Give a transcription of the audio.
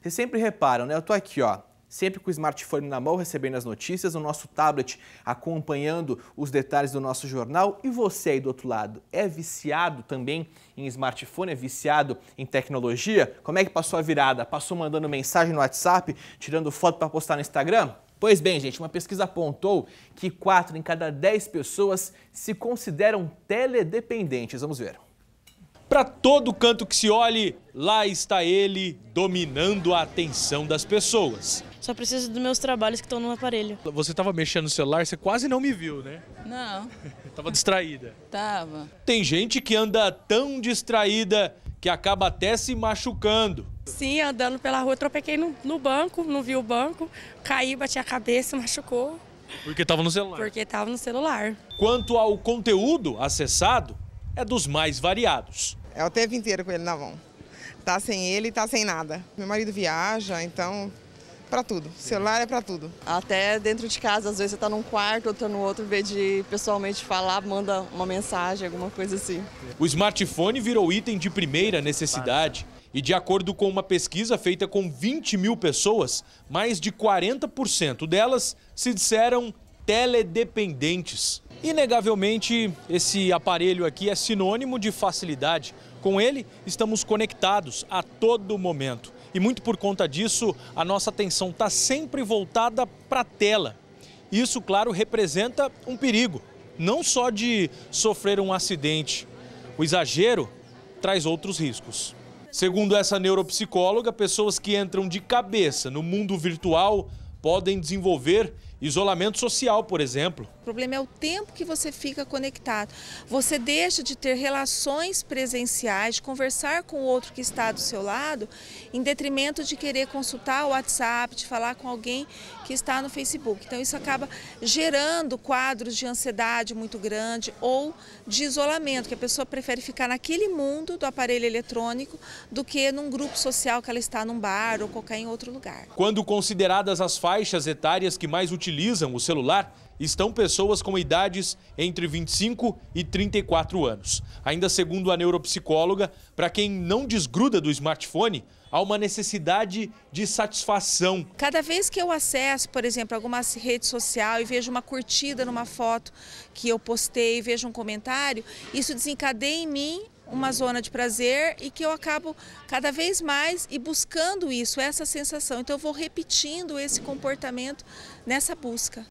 Vocês sempre reparam, né? Eu tô aqui, ó, sempre com o smartphone na mão, recebendo as notícias, o nosso tablet acompanhando os detalhes do nosso jornal. E você aí do outro lado, é viciado também em smartphone, é viciado em tecnologia? Como é que passou a virada? Passou mandando mensagem no WhatsApp, tirando foto para postar no Instagram? Pois bem, gente, uma pesquisa apontou que 4 em cada 10 pessoas se consideram teledependentes. Vamos ver. Para todo canto que se olhe, lá está ele dominando a atenção das pessoas. Só preciso dos meus trabalhos que estão no aparelho. Você estava mexendo no celular, você quase não me viu, né? Não. tava distraída. Tava. Tem gente que anda tão distraída que acaba até se machucando. Sim, andando pela rua, tropequei no, no banco, não vi o banco, caí, bati a cabeça, machucou. Porque estava no celular. Porque estava no celular. Quanto ao conteúdo acessado, é dos mais variados. É o tempo inteiro com ele na mão. Tá sem ele, tá sem nada. Meu marido viaja, então para tudo. Celular é para tudo. Até dentro de casa, às vezes você tá num quarto, outro tá no outro, em vez de pessoalmente falar, manda uma mensagem, alguma coisa assim. O smartphone virou item de primeira necessidade. E de acordo com uma pesquisa feita com 20 mil pessoas, mais de 40% delas se disseram teledependentes. Inegavelmente, esse aparelho aqui é sinônimo de facilidade. Com ele, estamos conectados a todo momento. E muito por conta disso, a nossa atenção está sempre voltada para a tela. Isso, claro, representa um perigo, não só de sofrer um acidente. O exagero traz outros riscos. Segundo essa neuropsicóloga, pessoas que entram de cabeça no mundo virtual podem desenvolver Isolamento social, por exemplo. O problema é o tempo que você fica conectado. Você deixa de ter relações presenciais, de conversar com o outro que está do seu lado, em detrimento de querer consultar o WhatsApp, de falar com alguém que está no Facebook. Então isso acaba gerando quadros de ansiedade muito grande ou de isolamento, que a pessoa prefere ficar naquele mundo do aparelho eletrônico do que num grupo social que ela está num bar ou qualquer em outro lugar. Quando consideradas as faixas etárias que mais utilizam utilizam o celular estão pessoas com idades entre 25 e 34 anos. Ainda segundo a neuropsicóloga, para quem não desgruda do smartphone, há uma necessidade de satisfação. Cada vez que eu acesso, por exemplo, alguma rede social e vejo uma curtida numa foto que eu postei, vejo um comentário, isso desencadeia em mim uma zona de prazer e que eu acabo cada vez mais e buscando isso, essa sensação. Então eu vou repetindo esse comportamento nessa busca.